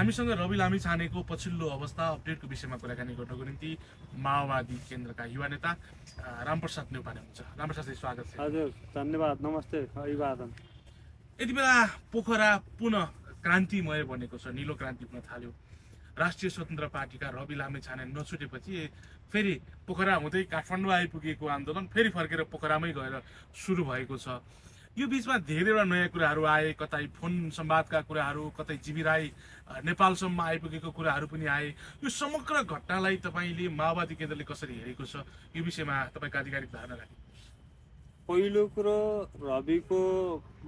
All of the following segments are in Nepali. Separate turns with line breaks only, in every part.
हामीसँग रवि लामी छानेको पछिल्लो अवस्था अपडेटको विषयमा कुराकानी गर्नको निम्ति माओवादी केन्द्रका युवा नेता रामप्रसाद नेउपा हुन्छ रामप्रसाद स्वागत छ
हजुर धन्यवाद नमस्ते अभिवादन
यति बेला पोखरा पुनः क्रान्तिमय बनेको छ निलो क्रान्ति हुन थाल्यो राष्ट्रिय स्वतन्त्र पार्टीका रवि लामे छाने नछुटेपछि फेरि पोखरा हुँदै काठमाडौँ आइपुगेको आन्दोलन फेरि फर्केर पोखरामै गएर सुरु भएको छ यो बिचमा धेरैवटा नयाँ कुराहरू आए कतै फोन सम्वादका कुराहरू कतै जिबी राई नेपालसम्म आइपुगेको कुराहरू पनि आए यो समग्र घटनालाई तपाईँले माओवादी केन्द्रले कसरी हेरेको छ यो विषयमा तपाईँको आधिकारिक धारणा राखे
पहिलो कुरो रविको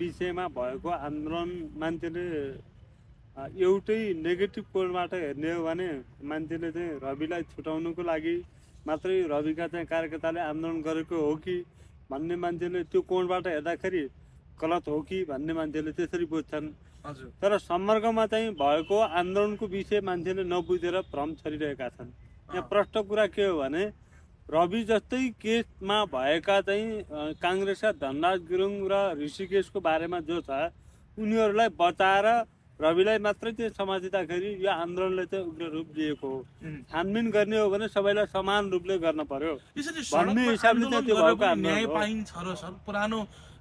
विषयमा भएको आन्दोलन मान्छेले एउटै नेगेटिभ कोणबाट हेर्ने हो भने मान्छेले चाहिँ रविलाई छुटाउनुको लागि मात्रै रविका चाहिँ कार्यकर्ताले आन्दोलन गरेको हो कि भन्ने मान्छेले त्यो कोणबाट हेर्दाखेरि गलत हो कि भन्ने मान्छेले त्यसरी बुझ्छन् हजुर तर सम्पर्कमा चाहिँ भएको आन्दोलनको विषय मान्छेले नबुझेर भ्रम छरिरहेका छन् यहाँ प्रष्ट कुरा के हो भने रवि जस्तै केसमा भएका चाहिँ काङ्ग्रेसका धनराज गुरुङ र ऋषिकेशको बारेमा जो छ उनीहरूलाई बचाएर रविलाई मात्रै त्यो समातिँदाखेरि यो आन्दोलनले चाहिँ उग्र रूप दिएको हो छानबिन गर्ने हो भने सबैलाई समान रूपले गर्न पर्यो भन्ने हिसाबले
पाइन्छ र सर पुरानो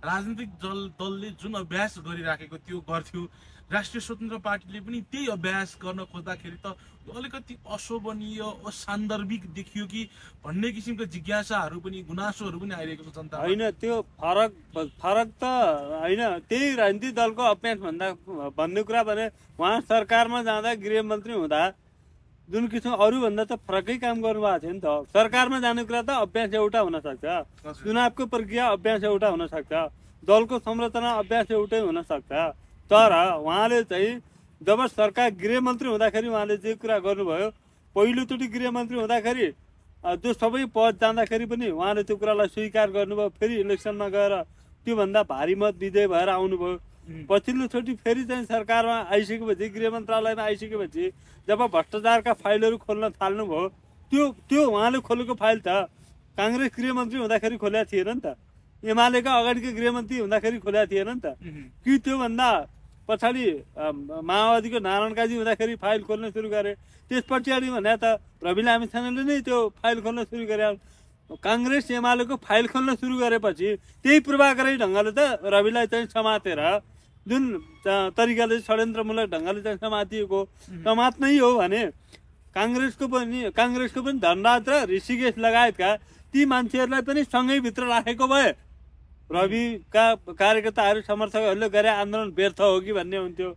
राजनीतिक दल दलले जुन अभ्यास गरिराखेको त्यो गर्थ्यो राष्ट्रिय स्वतन्त्र पार्टीले पनि त्यही अभ्यास गर्न खोज्दाखेरि त अलिकति अशोभनीय असान्दर्भिक देखियो कि भन्ने किसिमको जिज्ञासाहरू पनि गुनासोहरू पनि आइरहेको छ जनता होइन
त्यो फरक फरक त होइन त्यही राजनीतिक दलको अभ्यास भन्दा भन्ने कुरा भने उहाँ सरकारमा जाँदा गृहमन्त्री हुँदा जुन किसिम अरूभन्दा त फरकै काम गर्नुभएको थियो नि त सरकारमा जाने कुरा त अभ्यास एउटा हुनसक्छ चुनावको प्रक्रिया अभ्यास एउटा हुनसक्छ दलको संरचना अभ्यास एउटै हुनसक्छ तर उहाँले चाहिँ जब सरकार गृहमन्त्री हुँदाखेरि उहाँले जे कुरा गर्नुभयो पहिलोचोटि गृहमन्त्री हुँदाखेरि जो सबै पद जाँदाखेरि पनि उहाँले त्यो कुरालाई स्वीकार गर्नुभयो फेरि इलेक्सनमा गएर त्योभन्दा भारी मत विजय भएर आउनुभयो पछिल्लोचोटि फेरि चाहिँ सरकारमा आइसकेपछि गृह मन्त्रालयमा आइसकेपछि जब भ्रष्टाचारका फाइलहरू खोल्न थाल्नुभयो त्यो त्यो उहाँले खोलेको फाइल त काङ्ग्रेस गृहमन्त्री हुँदाखेरि खोलेका थिएन नि त एमालेका अगाडिको गृहमन्त्री हुँदाखेरि खोलेका थिएन नि त कि त्योभन्दा पछाडि माओवादीको नारायण काजी हुँदाखेरि फाइल खोल्न सुरु गरे त्यस पछाडि भने त रवि लामिछानेले नै त्यो फाइल खोल्न सुरु गरे काङ्ग्रेस एमालेको फाइल खोल्न सुरु गरेपछि त्यही पूर्वाग्रही ढङ्गले त रविलाई चाहिँ समातेर जुन तरिकाले षड्यन्त्रमूलक ढङ्गले चाहिँ समातिएको समात्नै हो भने काङ्ग्रेसको पनि काङ्ग्रेसको पनि धनराज र ऋषिकेश लगायतका ती मान्छेहरूलाई पनि सँगैभित्र राखेको भए रविका कार्यकर्ताहरू समर्थकहरूले गरे आन्दोलन व्यर्थ हो कि भन्ने हुन्थ्यो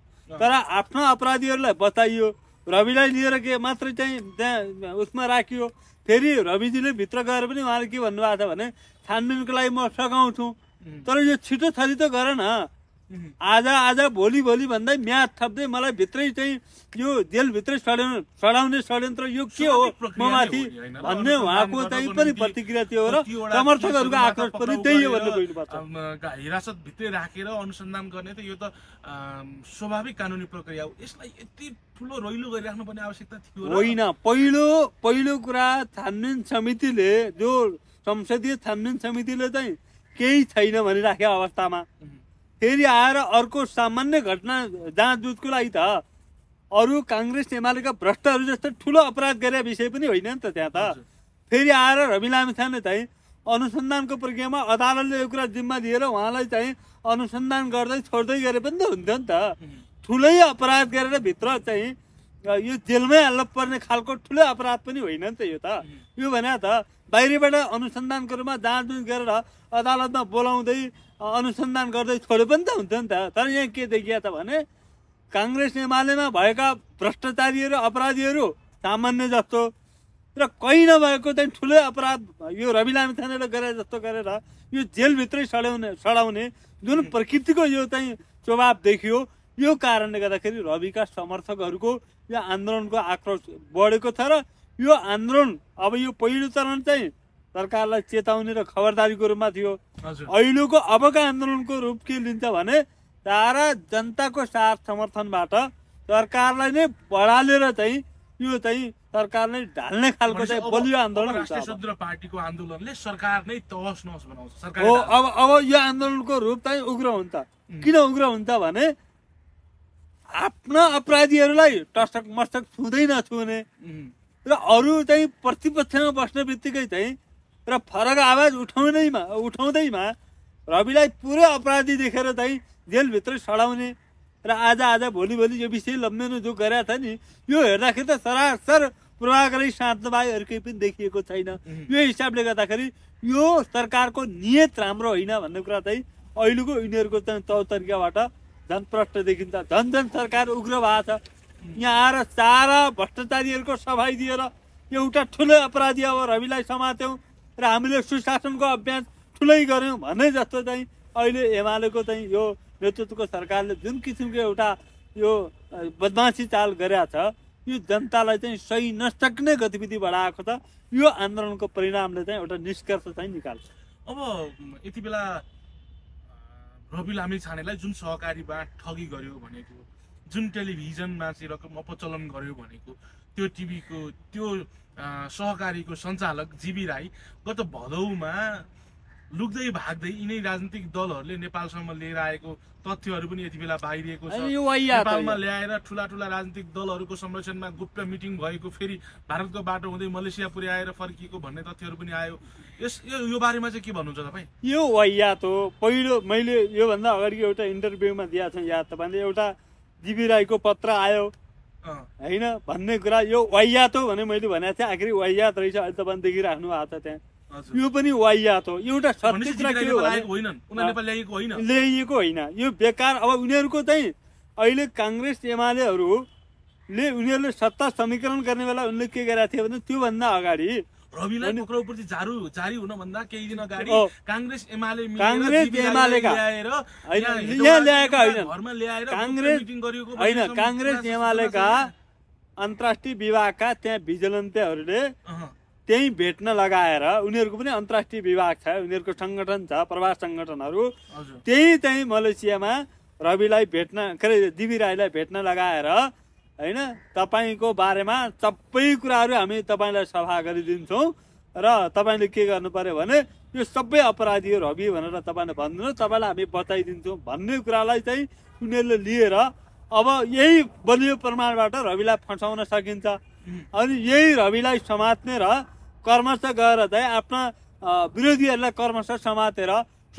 तर आफ्नो अपराधीहरूलाई बताइयो रविलाई लिएर के मात्रै चाहिँ त्यहाँ उसमा राखियो फेरि रविजीले भित्र गएर पनि उहाँले के भन्नुभएको छ भने छानबिनको लागि म सघाउँछु तर यो छिटो छरिटो त गर न आज आज भोलि भोलि भन्दै म्याद थप्दै मलाई भित्रै चाहिँ यो जेलभित्रै सडाउने षड्यन्त्र यो के हो म माथि भन्ने उहाँको चाहिँ पनि प्रतिक्रिया त्यो र समर्थकहरूको आक्रोश पनि त्यही हो
भन्ने हिरासतभित्रै राखेर अनुसन्धान गर्ने त यो त स्वाभाविक कानुनी प्रक्रिया हो यसलाई यति ठुलो रैलो गरिराख्नु पर्ने आवश्यकता थियो होइन
पहिलो पहिलो कुरा छानबिन समितिले जो संसदीय छानबिन समितिले चाहिँ केही छैन भनिराखेको अवस्थामा फेरि आएर अर्को सामान्य घटना जहाँ जुझको लागि त अरू काङ्ग्रेस एमालेका भ्रष्टहरू जस्तो ठुलो अपराध गरे विषय पनि होइन नि त त्यहाँ त फेरि आएर रवि लामी चाहिँ अनुसन्धानको प्रक्रियामा अदालतले यो कुरा जिम्मा दिएर उहाँलाई चाहिँ अनुसन्धान गर्दै छोड्दै गरे पनि त हुन्थ्यो नि त ठुलै अपराध गरेर भित्र चाहिँ यो जेलमै हाल्न पर्ने खालको ठुलो अपराध पनि होइन नि त यो त यो भने त बाहिरबाट अनुसन्धानको रूपमा जाँच गरेर अदालतमा बोलाउँदै अनुसन्धान गर्दै छोड्यो पनि त हुन्थ्यो नि त तर यहाँ के देखिया त भने काङ्ग्रेस एमालेमा भएका भ्रष्टाचारीहरू अपराधीहरू सामान्य जस्तो र कहीँ नभएको चाहिँ ठुलै अपराध यो रवि लामी गरे जस्तो गरेर यो जेलभित्रै सडाउने सडाउने जुन प्रकृतिको यो चाहिँ स्वभाव देखियो यो कारणले गर्दाखेरि रविका समर्थकहरूको यो आन्दोलनको आक्रोश बढेको छ र यो आन्दोलन अब यो पहिलो चरण चाहिँ सरकारलाई चेतावनी र खबरदारीको रूपमा थियो अहिलेको अबको आन्दोलनको रूप के लिन्छ भने सारा जनताको साथ समर्थनबाट सरकारलाई नै बढालेर चाहिँ यो चाहिँ सरकारले ढाल्ने खालको चाहिँ बलियो आन्दोलन
पार्टीको आन्दोलनले सरकार नै तहस नहस बनाउँछ हो
अब अब यो आन्दोलनको रूप चाहिँ उग्र हुन्छ किन उग्र हुन्छ भने आफ्ना अपराधीहरूलाई टस्टक मस्टक छुँदै नछुने र अरू चाहिँ प्रतिपक्षमा बस्ने बित्तिकै चाहिँ र फरक आवाज उठाउँदैमा उठाउँदैमा रविलाई पुरै अपराधी देखेर चाहिँ जेलभित्र सडाउने र आज आज भोलि भोलि यो विषय लम्बिनु जो गरेका छ नि यो हेर्दाखेरि त सरासर पूर्वाग्रही शान्तवादीहरूकै पनि देखिएको छैन यो हिसाबले गर्दाखेरि यो सरकारको नियत राम्रो होइन भन्ने कुरा चाहिँ अहिलेको यिनीहरूको चाहिँ चौतरिकाबाट झन् प्रष्ट देखिन्छ झन् झन् सरकार उग्र भएको छ यहाँ आएर सारा भ्रष्टाचारीहरूको सफाइ दिएर एउटा ठुलो अपराधी अब रविलाई समात्यौँ र हामीले सुशासनको अभ्यास ठुलै गऱ्यौँ भन्ने जस्तो चाहिँ अहिले एमालेको चाहिँ यो नेतृत्वको सरकारले जुन किसिमको एउटा यो बदमासी चाल गरेका छ यो जनतालाई चाहिँ सही नसक्ने गतिविधि बढाएको छ यो आन्दोलनको परिणामले चाहिँ एउटा निष्कर्ष चाहिँ निकाल्छ
अब यति बेला रवि लामी छानेलाई जुन सहकारी बाँड ठगी गर्यो भनेको जुन टेलिभिजनमा चाहिँ रकम अपचलन गर्यो भनेको त्यो टिभीको त्यो सहकारीको सञ्चालक जीवी राई गत भदौमा लुक्दै भाग्दै यिनै राजनीतिक दलहरूले नेपालसम्म लिएर आएको तथ्यहरू पनि यति बेला बाहिरिएको छ नेपालमा ल्याएर ठुला ठुला राजनीतिक दलहरूको संरक्षणमा गुप्त मिटिङ भएको फेरि भारतको बाटो हुँदै मलेसिया पुर्याएर फर्किएको भन्ने तथ्यहरू पनि आयो यस यो बारेमा चाहिँ के भन्नुहुन्छ तपाईँ
यो वाइयात हो पहिलो मैले योभन्दा अगाडि एउटा इन्टरभ्यूमा दिएको छ याद तपाईँले एउटा जीवी राईको पत्र आयो होइन भन्ने कुरा यो वाइयात हो भने मैले भनेको थिएँ आखिरी वाइयात रहेछ अहिले तपाईँ देखिराख्नु भएको छ त्यहाँ यो पनि वाइयात हो एउटा ल्याइएको होइन यो बेकार अब उनीहरूको चाहिँ अहिले काङ्ग्रेस एमालेहरूले उनीहरूले सत्ता समीकरण गर्ने बेला उनले के गरेका थिए भने त्योभन्दा अगाडि रविलाई पोखराउप्रति जारु जारी भन्दा
केही दिन अगाडि काङ्ग्रेस एमाले घरमा ल्याएर होइन काङ्ग्रेस
एमालेका अन्तर्राष्ट्रिय विभागका त्यहाँ भिजिलन्तेहरूले त्यही भेट्न लगाएर उनीहरूको पनि अन्तर्राष्ट्रिय विभाग छ उनीहरूको सङ्गठन छ प्रवास सङ्गठनहरू त्यहीँ त्यहीँ मलेसियामा रविलाई भेट्न के अरे दिबी राईलाई भेट्न लगाएर होइन तपाईँको बारेमा सबै कुराहरू हामी तपाईँलाई सफा गरिदिन्छौँ र तपाईँले के गर्नु पऱ्यो भने यो सबै अपराधीहरू हबी भनेर तपाईँले भन्नु तपाईँलाई हामी बताइदिन्छौँ भन्ने कुरालाई चाहिँ उनीहरूले लिएर अब यही बलियो प्रमाणबाट रविलाई फसाउन सकिन्छ अनि यही रविलाई समात्ने र कर्मश गएर चाहिँ आफ्ना विरोधीहरूलाई कर्मश समातेर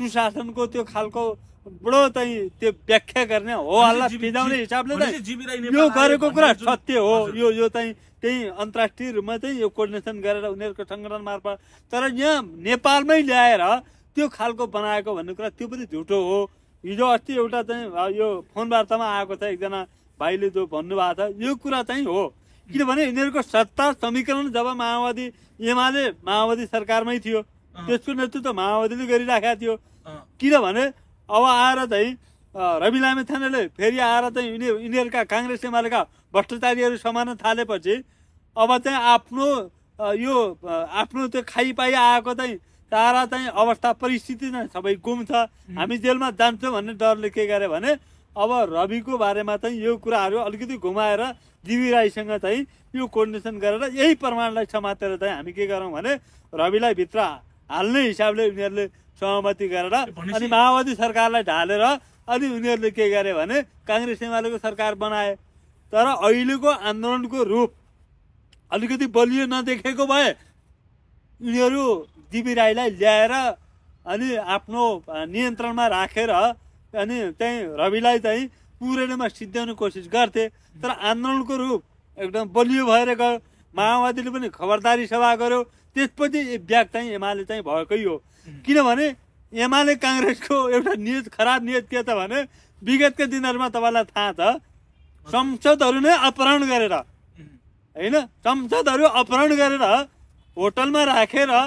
सुशासनको त्यो खालको बडो चाहिँ त्यो व्याख्या गर्ने हो हल्ला फिजाउने हिसाबले यो गरेको कुरा सत्य हो यो यो चाहिँ त्यही अन्तर्राष्ट्रिय रूपमा चाहिँ यो कोर्डिनेसन गरेर उनीहरूको सङ्गठन मार्फत तर यहाँ नेपालमै ल्याएर त्यो खालको बनाएको भन्ने कुरा त्यो पनि झुटो हो हिजो अस्ति एउटा चाहिँ यो फोन वार्तामा आएको छ एकजना भाइले जो भन्नुभएको छ यो कुरा चाहिँ हो किनभने यिनीहरूको सत्ता समीकरण जब माओवादी एमाले माओवादी सरकारमै थियो त्यसको नेतृत्व माओवादीले गरिराखेको थियो किनभने अब आएर चाहिँ रवि लामे थानेले फेरि आएर चाहिँ यिनी यिनीहरूका काङ्ग्रेस एमालेका भ्रष्टाचारीहरू समान थालेपछि अब चाहिँ आफ्नो यो आफ्नो त्यो खाइपाइ आएको चाहिँ तारा चाहिँ अवस्था परिस्थिति नै सबै गुम छ हामी जेलमा जान्छौँ भन्ने डरले के गरे भने अब रविको बारेमा चाहिँ यो कुराहरू अलिकति घुमाएर दिवी राईसँग चाहिँ यो कोर्डिनेसन गरेर यही प्रमाणलाई समातेर चाहिँ हामी के गरौँ भने रविलाई भित्र हाल्ने हिसाबले उनीहरूले सहमति गरेर अनि माओवादी सरकारलाई ढालेर अनि उनीहरूले के गरे भने काङ्ग्रेस एमालेको सरकार बनाए तर अहिलेको आन्दोलनको रूप अलिकति बलियो नदेखेको भए उनीहरू दिबी राईलाई ल्याएर अनि आफ्नो नियन्त्रणमा राखेर अनि त्यहीँ रविलाई चाहिँ पुरेणमा सिद्ध्याउने कोसिस गर्थे तर आन्दोलनको रूप एकदम बलियो भएर गयो माओवादीले पनि खबरदारी सभा गर्यो त्यसपछि ब्याग चाहिँ एमाले चाहिँ भएकै हो किनभने एमाले काङ्ग्रेसको एउटा नियत खराब नियत के छ भने विगतका दिनहरूमा तपाईँलाई थाहा छ संसदहरू नै अपहरण गरेर होइन संसदहरू अपहरण गरेर होटलमा राखेर रा,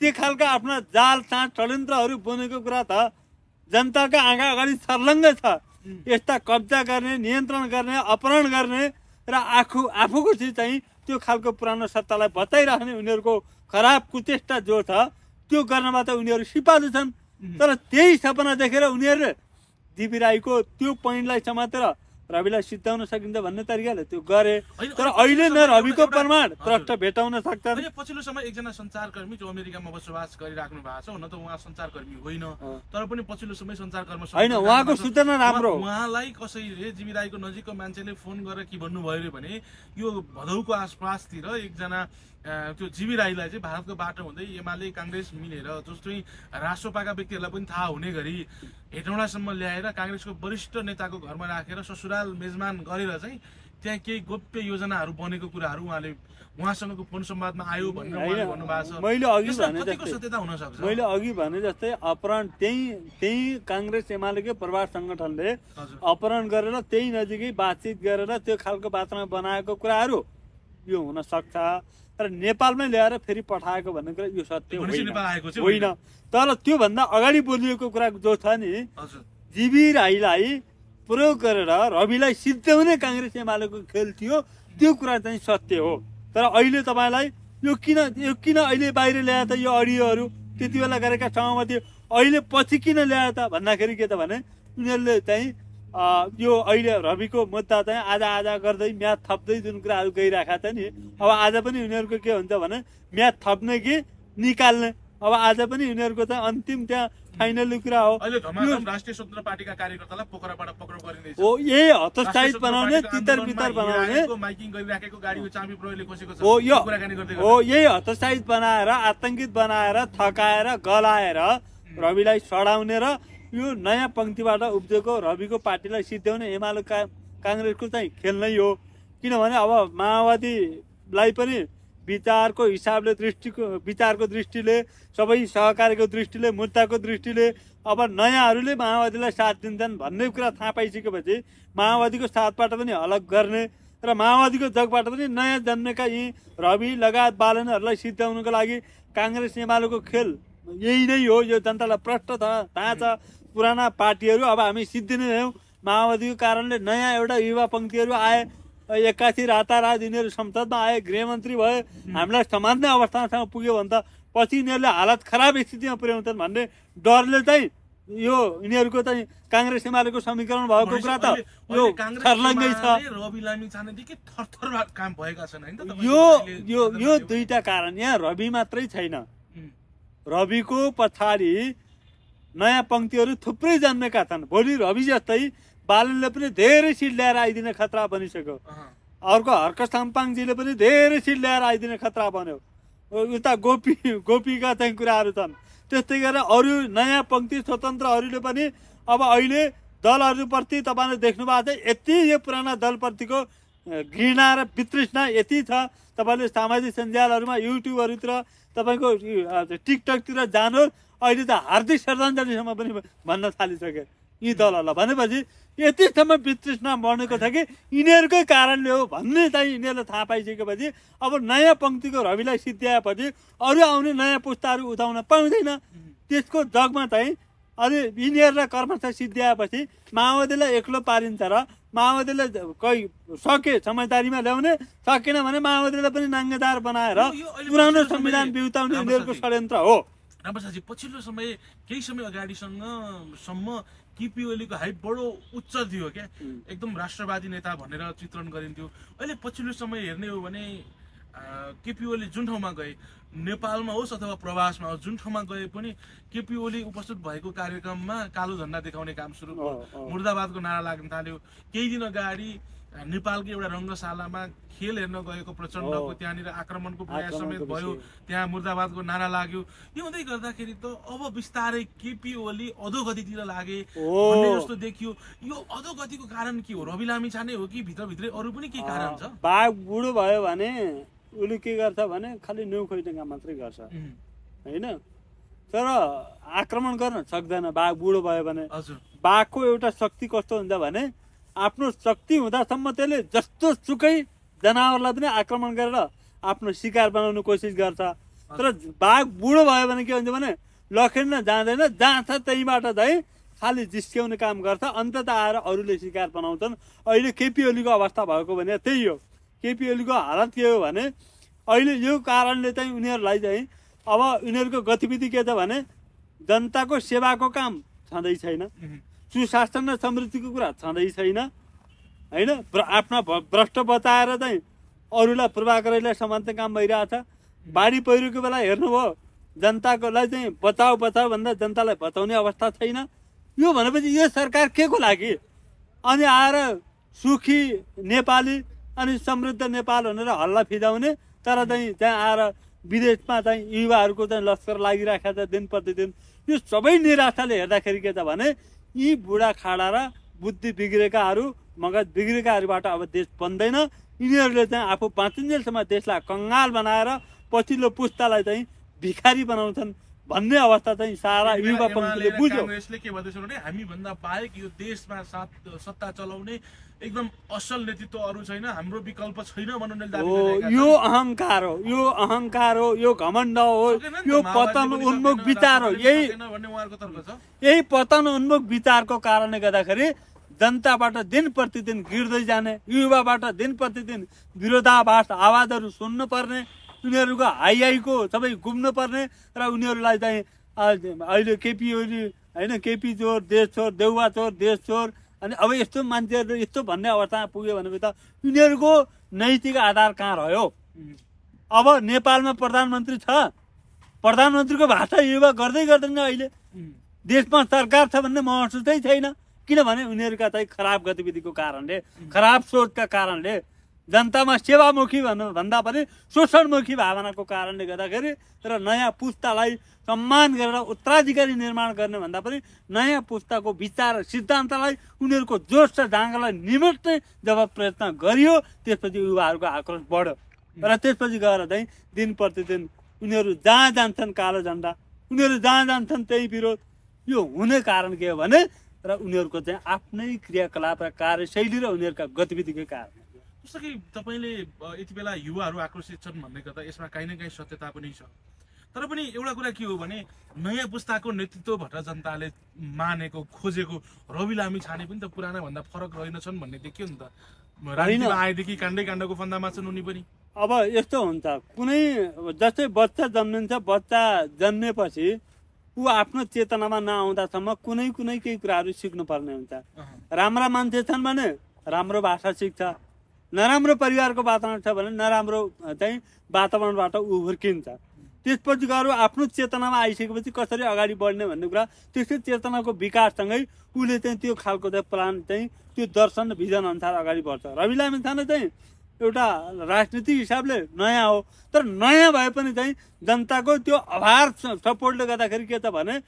त्यो खालका आफ्ना जाल साँच षड्यन्त्रहरू बुनेको कुरा त जनताका आँखा अगाडि सर्लङ्ग छ यस्ता कब्जा गर्ने नियन्त्रण गर्ने अपहरण गर्ने र आफू आफूको चाहिँ त्यो खालको पुरानो सत्तालाई बचाइराख्ने उनीहरूको खराब कुचेष्टा जो छ त्यो त उनीहरू सिपालु छन् तर त्यही सपना देखेर उनीहरूले दिपी राईको त्यो पोइन्टलाई समातेर रविलाई सिद्धाउन सकिन्छ भन्ने तरिकाले त्यो गरे तर अहिले न रविको प्रमाण प्रष्ट भेटाउन सक्छ
पछिल्लो समय एकजना सञ्चारकर्मी जो अमेरिकामा बसोबास गरिराख्नु भएको छ हुन त उहाँ सञ्चारकर्मी होइन तर पनि पछिल्लो समय सञ्चारकर्मी होइन उहाँको सूचना राम्रो उहाँलाई कसैले जिमी नजिकको मान्छेले फोन गरेर के भन्नुभयो अरे भने यो भदौको आसपासतिर एकजना त्यो जीवी राईलाई चाहिँ भारतको बाटो हुँदै एमाले काङ्ग्रेस मिलेर जस्तै रासोपाका व्यक्तिहरूलाई पनि थाहा हुने गरी हेटौँडासम्म ल्याएर काङ्ग्रेसको वरिष्ठ नेताको घरमा राखेर ससुराल मेजमान गरेर चाहिँ त्यहाँ केही गोप्य योजनाहरू बनेको कुराहरू उहाँले उहाँसँगको फोन संवादमा आयो भनेर भन्नुभएको छ मैले
अघि भने जस्तै अपहरण त्यही त्यही काङ्ग्रेस एमालेकै परिवार सङ्गठनले अपहरण गरेर त्यही नजिकै बातचित गरेर त्यो खालको वातावरण बनाएको कुराहरू यो हुन सक्छ तर नेपालमै ल्याएर फेरि पठाएको भन्ने कुरा यो सत्य होइन तर त्योभन्दा अगाडि बोलिएको कुरा जो छ नि जीवी राईलाई प्रयोग गरेर रविलाई सिद्ध्याउने काङ्ग्रेस एमालेको खेल थियो त्यो कुरा चाहिँ सत्य हो तर अहिले तपाईँलाई यो किन यो किन अहिले बाहिर ल्याए त यो अडियोहरू त्यति बेला गरेका सहमति अहिले पछि किन ल्याए त भन्दाखेरि के त भने उनीहरूले चाहिँ यो अहिले रविको मुद्दा चाहिँ आज आज गर्दै म्याथ थप्दै जुन कुराहरू गइरहेका छ नि अब आज पनि उनीहरूको के हुन्छ भने म्याथ थप्ने कि निकाल्ने अब आज पनि उनीहरूको चाहिँ अन्तिम त्यहाँ फाइनल कुरा हो राष्ट्रिय स्वतन्त्र पार्टीका कार्यकर्तालाई पोखराबाट पक्राउ गरिँदैछ हो यही हतोत्साहित बनाउने तितर बितर बनाउने
माइकिङ गरिराखेको गाडीको चाबी प्रयोगले खोसेको छ हो यो हो
यही हतोत्साहित बनाएर आतङ्कित बनाएर थकाएर गलाएर रविलाई सडाउने र यो नयाँ पङ्क्तिबाट उब्जेको रविको पार्टीलाई सिद्ध्याउने एमाले का काङ्ग्रेसको चाहिँ खेल नै हो किनभने अब माओवादीलाई पनि विचारको हिसाबले दृष्टिको विचारको दृष्टिले सबै सहकारीको दृष्टिले मुद्दाको दृष्टिले अब नयाँहरूले माओवादीलाई साथ दिन्छन् भन्ने कुरा थाहा पाइसकेपछि माओवादीको साथबाट पनि अलग गर्ने र माओवादीको जगबाट पनि नयाँ जन्मेका यी रवि लगायत बालनहरूलाई सिद्ध्याउनुको लागि काङ्ग्रेस एमालेको खेल यही नै हो यो जनतालाई प्रष्ट छ थाहा छ पुराना पार्टीहरू अब हामी सिद्धि नै हौँ माओवादीको कारणले नयाँ एउटा युवा पङ्क्तिहरू आए एक्कासी रातारात यिनीहरू संसदमा आए गृहमन्त्री भए हामीलाई समान्ने अवस्थासँग पुग्यो भने त पछि यिनीहरूले हालत खराब स्थितिमा पुर्याउँछन् भन्ने डरले चाहिँ यो यिनीहरूको चाहिँ काङ्ग्रेस एमालेको समीकरण भएको कुरा त यो छर्लङ्गै छ यो यो यो दुईटा कारण यहाँ रवि मात्रै छैन रविको पछाडि नयाँ पङ्क्तिहरू थुप्रै जन्मेका छन् भोलि रवि जस्तै बालनले पनि धेरै सिट ल्याएर आइदिने खतरा बनिसक्यो अर्को हर्क साम्पाङजीले पनि धेरै सिट ल्याएर आइदिने खतरा बन्यो उता गोपी गोपीका चाहिँ कुराहरू छन् त्यस्तै गरेर अरू नयाँ पङ्क्ति स्वतन्त्रहरूले पनि अब अहिले दलहरूप्रति तपाईँले देख्नु भएको छ यति यो पुराना दलप्रतिको घृणा र वितृष्णा यति छ तपाईँले सामाजिक सञ्जालहरूमा युट्युबहरूतिर तपाईँको टिकटकतिर जानुहोस् अहिले त हार्दिक श्रद्धाञ्जलीसम्म पनि भन्न थालिसके यी दलहरूलाई भनेपछि यतिसम्म वितृष्णा बढेको छ कि यिनीहरूकै कारणले हो भन्ने चाहिँ यिनीहरूले थाहा पाइसकेपछि अब नयाँ पङ्क्तिको रविलाई सिद्ध्याएपछि अरू आउने नयाँ पुस्ताहरू उठाउन पाउँदैन त्यसको जगमा चाहिँ अनि यिनीहरूलाई कर्मशा सिद्ध्याएपछि माओवादीलाई एक्लो पारिन्छ र माओवादीले कोही सके समझदारीमा ल्याउने सकेन भने माओवादीलाई पनि नाङ्गेदार बनाएर पुरानो संविधान बिउताउने उनीहरूको षड्यन्त्र हो
राम्रोसाजी पछिल्लो समय केही समय अगाडिसँग सम्म केपी ओलीको हाइप बडो उच्च थियो क्या एकदम राष्ट्रवादी नेता भनेर चित्रण गरिन्थ्यो अहिले पछिल्लो समय हेर्ने हो भने केपी ओली जुन ठाउँमा गए नेपालमा होस् अथवा प्रवासमा होस् जुन ठाउँमा गए पनि केपी ओली उपस्थित भएको कार्यक्रममा कालो झन्डा देखाउने काम सुरु भयो मुर्दाबादको नारा लाग्न थाल्यो केही दिन अगाडि नेपालको एउटा रङ्गशालामा खेल हेर्न गएको प्रचण्डको त्यहाँनिर आक्रमणको प्रयास समेत भयो त्यहाँ मुर्दाबादको नारा लाग्यो यो हुँदै गर्दाखेरि त अब बिस्तारै केपी ओली अधोगतितिर लागे भन्ने जस्तो देखियो यो अधोगतिको कारण के हो रवि लामिछाने हो कि भित्रभित्रै अरू पनि के कारण छ
बाघ बुढो भयो भने उसले के गर्छ भने खालि न्यु काम मात्रै गर्छ होइन तर आक्रमण गर्न सक्दैन बाघ बुढो भयो भने बाघको एउटा शक्ति कस्तो हुन्छ भने आफ्नो शक्ति हुँदासम्म त्यसले जस्तो सुकै जनावरलाई पनि आक्रमण गरेर आफ्नो शिकार बनाउनु कोसिस गर्छ तर बाघ बुढो भयो भने के हुन्छ भने लखेड्न जाँदैन जहाँ छ त्यहीँबाट चाहिँ खालि जिस्क्याउने काम गर्छ अन्त त आएर अरूले शिकार बनाउँछन् अहिले केपी ओलीको अवस्था भएको भने त्यही हो केपी ओलीको हालत के हो भने अहिले यो कारणले चाहिँ उनीहरूलाई चाहिँ अब उनीहरूको गतिविधि के छ भने जनताको सेवाको काम छँदै छैन सुशासन र समृद्धिको कुरा छँदै छैन होइन आफ्ना भ्रष्ट बचाएर चाहिँ अरूलाई पूर्वाग्रहीलाई समात्ने काम भइरहेछ बाढी पहिरोको बेला हेर्नुभयो जनताकोलाई चाहिँ बचाऊ बचाऊ भन्दा जनतालाई बचाउने अवस्था छैन यो भनेपछि यो सरकार के को लागि अनि आएर सुखी नेपाली अनि समृद्ध नेपाल भनेर हल्ला फिजाउने तर चाहिँ त्यहाँ आएर विदेशमा चाहिँ युवाहरूको चाहिँ लस्कर लागिरहेको छ दिन प्रतिदिन यो सबै निराशाले हेर्दाखेरि के छ भने यी खाडा र बुद्धि बिग्रेकाहरू मगज बिग्रेकाहरूबाट अब देश बन्दैन यिनीहरूले चाहिँ आफू बाँचिन्जेलसम्म देशलाई कङ्गाल बनाएर पछिल्लो पुस्तालाई चाहिँ भिखारी बनाउँछन् भन्ने अवस्था चाहिँ सारा युवा पङ्क्तिले बुझ्यो
यसले के भन्दैछ भने हामीभन्दा बाहेक यो देशमा सात सत्ता चलाउने एकदम असल नेतृत्व अरू छैन हाम्रो विकल्प छैन
भनेर यो अहङ्कार हो यो अहङ्कार हो यो घमण्ड हो यो पतन उन्मुख विचार हो यही यही पतन उन्मुख विचारको कारणले गर्दाखेरि जनताबाट दिन प्रतिदिन गिर्दै जाने युवाबाट दिन प्रतिदिन विरोधाभास आवाजहरू सुन्नुपर्ने उनीहरूको हाई हाईको सबै पर्ने र उनीहरूलाई चाहिँ अहिले केपी ओली होइन केपी चोर देश चोर देउवा चोर देश चोर अनि अब यस्तो मान्छेहरू यस्तो भन्ने अवस्थामा पुग्यो भनेपछि त यिनीहरूको नैतिक आधार कहाँ रह्यो अब नेपालमा प्रधानमन्त्री छ प्रधानमन्त्रीको भाषा युवा गर्दै गर्दैन अहिले देशमा सरकार छ भन्ने महसुसै छैन किनभने उनीहरूका चाहिँ खराब गतिविधिको कारणले खराब सोचका कारणले जनतामा सेवामुखी भन्नु भन्दा पनि शोषणमुखी भावनाको कारणले गर्दाखेरि र नयाँ पुस्तालाई सम्मान गरेर उत्तराधिकारी निर्माण गर्ने भन्दा पनि नयाँ पुस्ताको विचार सिद्धान्तलाई उनीहरूको जोस र डाङ्गालाई निमट्ने जब प्रयत्न गरियो त्यसपछि युवाहरूको आक्रोश बढ्यो र त्यसपछि गएर चाहिँ दिन प्रतिदिन उनीहरू जहाँ जान्छन् कालो झन्डा उनीहरू जहाँ जान्छन् त्यही विरोध यो हुने कारण के हो भने र उनीहरूको चाहिँ आफ्नै क्रियाकलाप र कार्यशैली र उनीहरूका गतिविधिकै कारण
जस्तो कि तपाईँले यति बेला युवाहरू आकर्षित छन् भन्ने गर्दा यसमा काहीँ न काहीँ सत्यता पनि छ तर पनि एउटा कुरा के हो भने नयाँ पुस्ताको नेतृत्वबाट जनताले मानेको खोजेको रवि लामी छाने पनि त पुराना भन्दा फरक रहेनछन् भन्ने देखियो
नि त
आएदेखि काण्डै काण्डको फन्दामा
छन् उनी पनि अब यस्तो हुन्छ कुनै जस्तै बच्चा जन्मिन्छ बच्चा जन्मेपछि ऊ आफ्नो चेतनामा नआउँदासम्म कुनै कुनै केही कुराहरू सिक्नुपर्ने हुन्छ राम्रा मान्छे छन् भने राम्रो भाषा सिक्छ नराम्रो परिवारको वातावरण छ भने नराम्रो चाहिँ वातावरणबाट ऊ त्यसपछि गएर आफ्नो चेतनामा आइसकेपछि कसरी अगाडि बढ्ने भन्ने कुरा त्यस्तै चेतनाको विकाससँगै उसले चाहिँ त्यो खालको चाहिँ प्लान चाहिँ त्यो दर्शन भिजन अनुसार अगाडि बढ्छ रवि लामी चाहिँ एउटा राजनीतिक हिसाबले नयाँ हो तर नयाँ भए पनि चाहिँ जनताको त्यो अभार सपोर्टले गर्दाखेरि के छ भने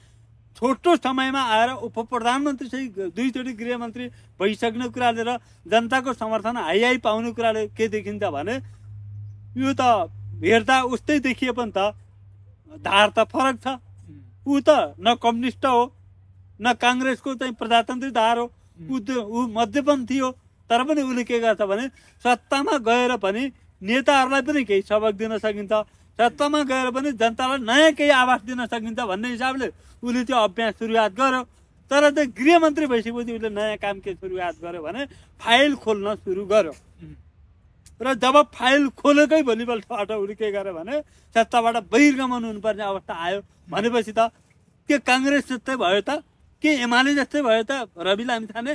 छोटो समयमा आएर उप प्रधानमन्त्री सहित दुईचोटि गृहमन्त्री भइसक्ने कुराले र जनताको समर्थन हाई हाई पाउने कुराले के देखिन्छ भने यो त हेर्दा उस्तै देखिए पनि त धार त फरक छ ऊ त न कम्युनिस्ट हो न काङ्ग्रेसको चाहिँ प्रजातान्त्रिक धार हो ऊ ऊ मध्यपन्थी हो तर पनि उसले के गर्छ भने सत्तामा गएर पनि नेताहरूलाई पनि केही सबक दिन सकिन्छ सत्तामा गएर पनि जनतालाई नयाँ केही आवास दिन सकिन्छ भन्ने हिसाबले उसले त्यो अभ्यास सुरुवात गर्यो तर त्यो गृहमन्त्री भइसकेपछि उसले नयाँ काम के सुरुवात गर्यो भने फाइल खोल्न सुरु गर्यो र जब फाइल खोलेकै भोलिपल्टबाट उसले के गर्यो भने सत्ताबाट बहिर्गमन हुनुपर्ने अवस्था आयो भनेपछि त के काङ्ग्रेस जस्तै भयो त के एमाले जस्तै भयो त रवि लामिछाने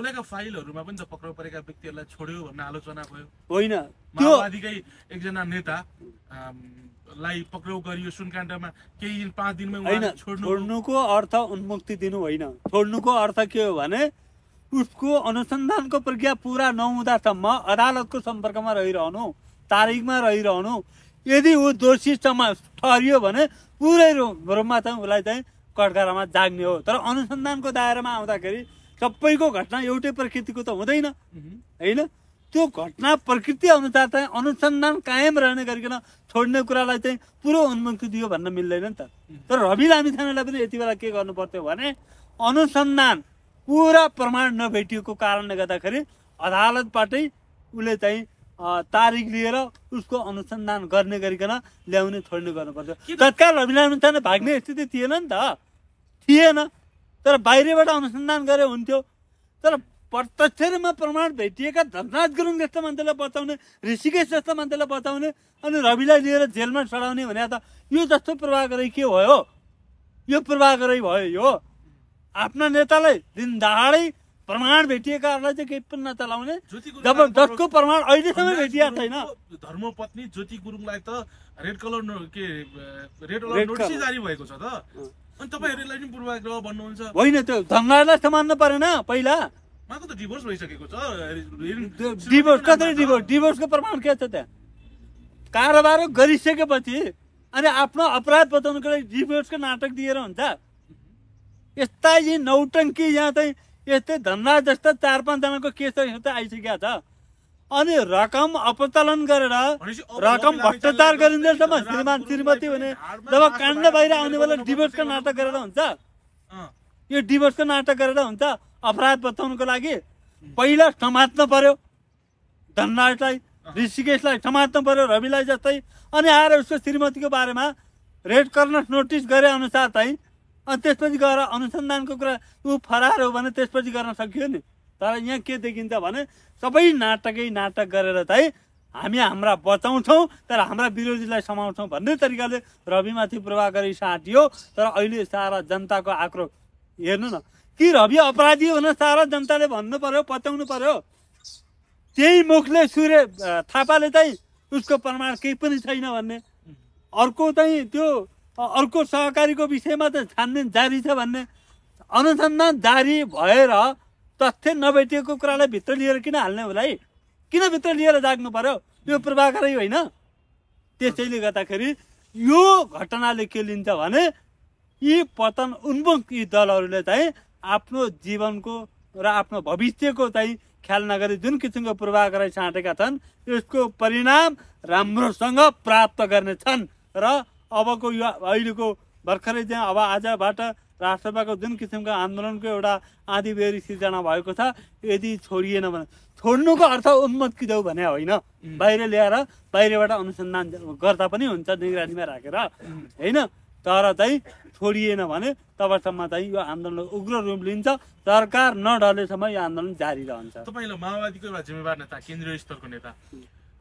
खोलेका फाइलहरूमा पनि त पक्राउ परेका व्यक्तिहरूलाई छोड्यो भन्ने
आलोचना भयो होइन
माओवादीकै एकजना नेता लाई पक्राउ गरियो सुनकाण्डमा केही दिन पाँच
दिनमै छोड्नुको अर्थ उन्मुक्ति दिनु होइन छोड्नुको अर्थ के हो भने उसको अनुसन्धानको प्रक्रिया पुरा नहुँदासम्म अदालतको सम्पर्कमा रहिरहनु तारिकमा रहिरहनु यदि ऊ दोषी समा ठहरियो भने पुरै रूपमा चाहिँ उसलाई चाहिँ कटघरामा जाग्ने हो तर अनुसन्धानको दायरामा आउँदाखेरि सबैको घटना एउटै प्रकृतिको त हुँदैन होइन त्यो घटना प्रकृति अनुसार चाहिँ अनुसन्धान कायम रहने गरिकन छोड्ने कुरालाई चाहिँ पुरो अनुमति दियो भन्न मिल्दैन नि त तर रवि लामी थानालाई पनि यति बेला के गर्नु पर्थ्यो भने अनुसन्धान पुरा प्रमाण नभेटिएको कारणले गर्दाखेरि अदालतबाटै उसले चाहिँ तारिक लिएर उसको अनुसन्धान गर्ने गरिकन ल्याउने छोड्ने गर्नुपर्थ्यो तत्काल रवि लामी थाना भाग्ने स्थिति थिएन नि त थिएन तर बाहिरबाट अनुसन्धान गरे हुन्थ्यो तर प्रत्यक्ष रूपमा प्रमाण भेटिएका धनराज गुरुङ जस्तो मान्छेलाई बचाउने ऋषिकेश जस्तो मान्छेलाई बचाउने अनि रविलाई लिएर जेलमा चढाउने भने त यो जस्तो प्रभावकारी के भयो यो प्रभावकारी भयो यो आफ्ना नेतालाई दाडै प्रमाण भेटिएकाहरूलाई चाहिँ केही पनि नचलाउने जब जसको प्रमाण अहिलेसम्म भेटिएको छैन
धर्मपत्नी ज्योति गुरुङलाई त रेड कलर के रेड कलर जारी भएको छ त अनि तपाईँहरूलाई पनि पूर्वाग्रह भन्नुहुन्छ होइन त्यो
धङ्गालाई त मान्नु परेन पहिला
माको त डिभोर्स भइसकेको छ
डिभोर्स कसरी डिभोर्स डिभोर्सको प्रमाण के छ त्यहाँ कारोबार गरिसकेपछि अनि आफ्नो अपराध बताउनुको लागि डिभोर्सको नाटक दिएर हुन्छ यस्ता यी नौटङ्की यहाँ चाहिँ यस्तै धन्दा जस्ता चार पाँचजनाको केसहरू आइसकेका छ अनि रकम अपतलन गरेर रकम भ्रष्टाचार गरिँदैछ जब श्रीमान श्रीमती भने जब काण्ड बाहिर आउने बेला डिभोर्सको नाटक गरेर हुन्छ यो डिभोर्सको नाटक गरेर हुन्छ अपराध बचाउनुको लागि पहिला समात्न पर्यो धनराजलाई ऋषिकेशलाई समात्न पर्यो रविलाई जस्तै अनि आएर उसको श्रीमतीको बारेमा रेड कर्नर नोटिस गरे अनुसार चाहिँ अनि त्यसपछि गएर अनुसन्धानको कुरा ऊ फरार हो भने त्यसपछि गर्न सकियो नि तर यहाँ के देखिन्छ भने सबै नाटकै नाटक गरेर चाहिँ हामी हाम्रा बचाउँछौँ तर हाम्रा विरोधीलाई समाउँछौँ भन्ने तरिकाले रविमाथि प्रभाव गरी साटियो तर अहिले सारा जनताको आक्रोश हेर्नु न कि रवि अपराधी हो सारा जनताले भन्नु पर्यो पत्याउनु पर्यो त्यही मुखले सूर्य थापाले चाहिँ उसको प्रमाण केही पनि छैन भन्ने अर्को चाहिँ त्यो अर्को सहकारीको विषयमा त छानबिन जारी छ भन्ने अनुसन्धान जारी भएर तथ्य नभेटिएको कुरालाई भित्र लिएर किन हाल्ने होला है किन भित्र लिएर जाग्नु पर्यो यो प्रभाकरै होइन त्यसैले गर्दाखेरि यो घटनाले के लिन्छ भने यी पतन उन्मुख यी दलहरूले चाहिँ आफ्नो जीवनको र आफ्नो भविष्यको चाहिँ ख्याल नगरी जुन किसिमको पूर्वाग्रह छाँटेका छन् यसको परिणाम राम्रोसँग प्राप्त गर्नेछन् र अबको यो अहिलेको भर्खरै चाहिँ अब आजबाट राष्ट्रसभाको जुन किसिमको आन्दोलनको एउटा आधी सिर्जना भएको छ यदि छोडिएन भने छोड्नुको अर्थ उन्मत किजाउ भने होइन बाहिर ल्याएर बाहिरबाट अनुसन्धान गर्दा पनि हुन्छ निगरानीमा राखेर होइन तर चाहिँ छोडिएन भने तबसम्म चाहिँ यो आन्दोलन उग्र रूप लिन्छ सरकार नढलेसम्म यो आन्दोलन जारी रहन्छ
तपाईँलाई माओवादीको एउटा जिम्मेवार नेता केन्द्रीय स्तरको नेता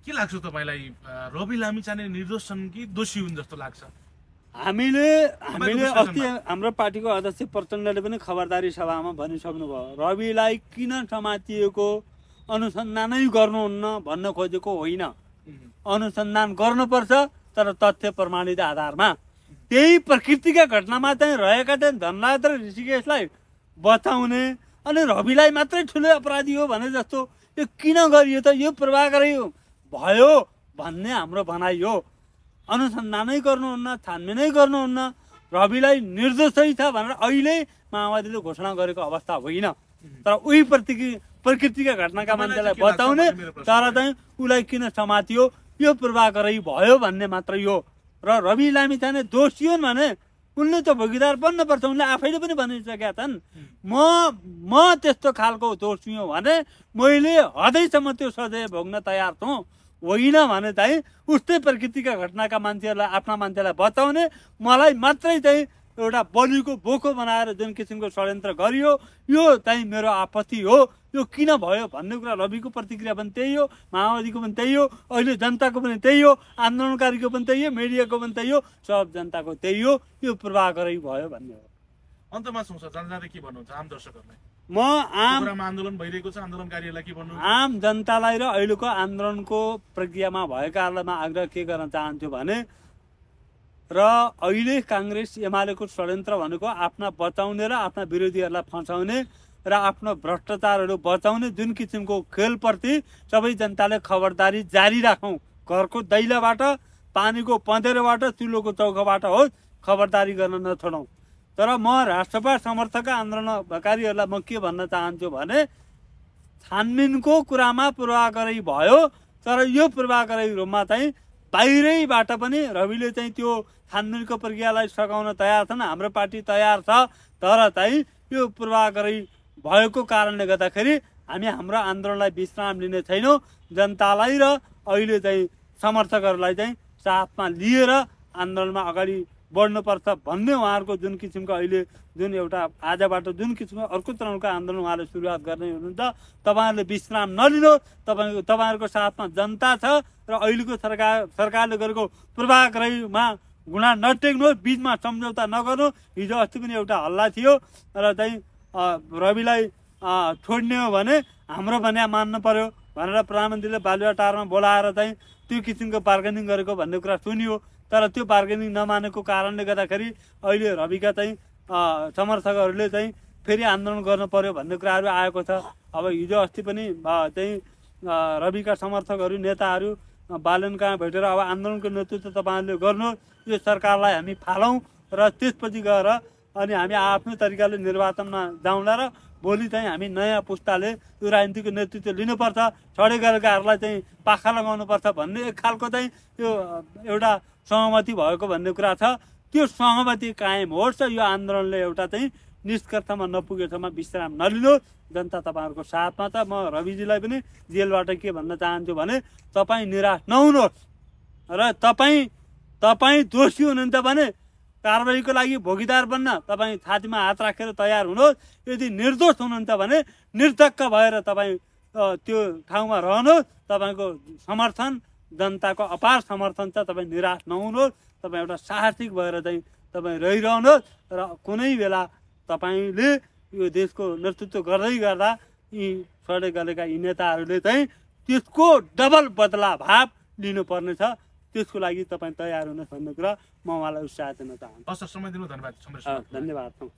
के लाग्छ तपाईँलाई रवि लामिछाने निर्दोष छन् कि दोषी हुन् जस्तो लाग्छ
हामीले हामीले अस्ति हाम्रो पार्टीको अध्यक्ष प्रचण्डले पनि खबरदारी सभामा भनिसक्नुभयो रविलाई किन समातिएको अनुसन्धानै गर्नुहुन्न भन्न खोजेको होइन अनुसन्धान गर्नुपर्छ तर तथ्य प्रमाणित आधारमा त्यही प्रकृतिका घटनामा चाहिँ रहेका चाहिँ धनराज र ऋषिकेशलाई बचाउने अनि रविलाई मात्रै ठुलो अपराधी हो भने जस्तो यो किन गरियो त यो प्रभावकारी भयो भन्ने हाम्रो भनाइ हो अनुसन्धानै गर्नुहुन्न छानबिनै गर्नुहुन्न रविलाई निर्दोषै छ भनेर अहिले माओवादीले घोषणा गरेको अवस्था होइन तर उही प्रति प्रकृतिका घटनाका मान्छेलाई बचाउने तर चाहिँ उसलाई किन समातियो यो पूर्वाग्रही भयो भन्ने मात्र यो र रवि लामी छाने दोषियो भने उनले त भोगिदार बन्नुपर्छ उनले आफैले पनि भनिसकेका छन् म म त्यस्तो खालको दोषी हो भने मैले हदैसम्म त्यो सजाय भोग्न तयार छु होइन भने चाहिँ उस्तै प्रकृतिका घटनाका मान्छेहरूलाई आफ्ना मान्छेलाई बचाउने मलाई मात्रै चाहिँ एउटा बलिको बोको बनाएर जुन किसिमको षड्यन्त्र गरियो यो चाहिँ मेरो आपत्ति हो यो किन भयो भन्ने कुरा रविको प्रतिक्रिया पनि त्यही हो माओवादीको पनि त्यही हो अहिले जनताको पनि त्यही हो आन्दोलनकारीको पनि त्यही हो मिडियाको पनि त्यही हो सब जनताको त्यही हो यो पूर्वाग्रही भयो भन्ने
हो अन्तमा सुन्छ जनताले के भन्नुहुन्छ आम दर्शकहरूलाई
म आम
आन्दोलन भइरहेको छ आन्दोलनकारीहरूलाई के भन्नु
आम जनतालाई र अहिलेको आन्दोलनको प्रक्रियामा भएकाहरूलाई म आग्रह के गर्न चाहन्छु भने र अहिले काङ्ग्रेस एमालेको षड्यन्त्र भनेको आफ्ना बचाउने र आफ्ना विरोधीहरूलाई फसाउने र आफ्नो भ्रष्टाचारहरू बचाउने जुन किसिमको खेलप्रति सबै जनताले खबरदारी जारी राखौँ घरको दैलाबाट पानीको पँधेरोबाट चुलोको चौकाबाट होस् खबरदारी गर्न नछोडौँ तर म राष्ट्रवाद समर्थक आन्दोलनकारीहरूलाई म के भन्न चाहन्छु भने छानबिनको कुरामा पूर्वाग्रही भयो तर यो रूपमा चाहिँ बाहिरैबाट पनि रविले चाहिँ त्यो छानबिनको प्रक्रियालाई सघाउन तयार छन् हाम्रो पार्टी तयार छ तर चाहिँ यो पूर्वाग्रही भएको कारणले गर्दाखेरि हामी हाम्रो आन्दोलनलाई विश्राम लिने छैनौँ जनतालाई र अहिले चाहिँ समर्थकहरूलाई चाहिँ साथमा लिएर आन्दोलनमा अगाडि बढ्नुपर्छ भन्ने उहाँहरूको जुन किसिमको अहिले जुन एउटा आजबाट जुन किसिमको अर्को चरणको आन्दोलन उहाँले सुरुवात गर्ने हुनुहुन्छ तपाईँहरूले विश्राम नलिनु तपाईँको तपाईँहरूको साथमा जनता छ र अहिलेको सरकार सरकारले गरेको पूर्वाग्रहीमा गुणा नटेक्नुहोस् बिचमा सम्झौता नगर्नु हिजो अस्ति पनि एउटा हल्ला थियो र चाहिँ रविलाई छोड्ने हो भने हाम्रो भन्या मान्नु पर्यो भनेर प्रधानमन्त्रीले बालुवा बालुवाटारमा बोलाएर चाहिँ त्यो किसिमको बार्गेनिङ गरेको भन्ने कुरा सुनियो तर त्यो बार्गेनिङ नमानेको कारणले गर्दाखेरि अहिले रविका चाहिँ समर्थकहरूले चाहिँ फेरि आन्दोलन गर्नु पर्यो भन्ने कुराहरू आएको छ अब हिजो अस्ति पनि चाहिँ रविका समर्थकहरू नेताहरू बालन कहाँ भेटेर अब आन्दोलनको नेतृत्व तपाईँहरूले गर्नु यो सरकारलाई हामी फालौँ र त्यसपछि गएर अनि हामी आफ्नो तरिकाले निर्वाचनमा जाउँला र भोलि चाहिँ हामी नयाँ पुस्ताले यो राजनीतिको नेतृत्व लिनुपर्छ गरेकाहरूलाई चाहिँ पाखा लगाउनुपर्छ भन्ने एक खालको चाहिँ यो एउटा सहमति भएको भन्ने कुरा छ त्यो सहमति कायम होस् र यो आन्दोलनले एउटा चाहिँ निष्कर्षमा नपुगेसम्म विश्राम नलिनु जनता तपाईँहरूको साथमा त म रविजीलाई पनि जेलबाट के भन्न चाहन्छु भने तपाईँ निराश नहुनुहोस् र तपाईँ तपाईँ दोषी हुनुहुन्छ भने कारवाहीको लागि भोगीदार बन्न तपाईँ छातीमा हात राखेर तयार हुनुहोस् यदि निर्दोष हुनुहुन्छ भने निर्धक्क भएर तपाईँ त्यो ठाउँमा रहनुहोस् तपाईँको समर्थन जनताको अपार समर्थन छ तपाईँ निराश नहुनुहोस् तपाईँ एउटा साहसिक भएर चाहिँ तपाईँ रहिरहनुहोस् र कुनै बेला तपाईँले यो देशको नेतृत्व गर्दै गर्दा यी सडक गरेका यी नेताहरूले चाहिँ त्यसको डबल बदला भाव लिनुपर्नेछ त्यसको लागि तपाईँ तयार हुनुहोस् भन्ने कुरा म उहाँलाई उत्साह दिन चाहन्छु समय
दिनु धन्यवाद धन्यवाद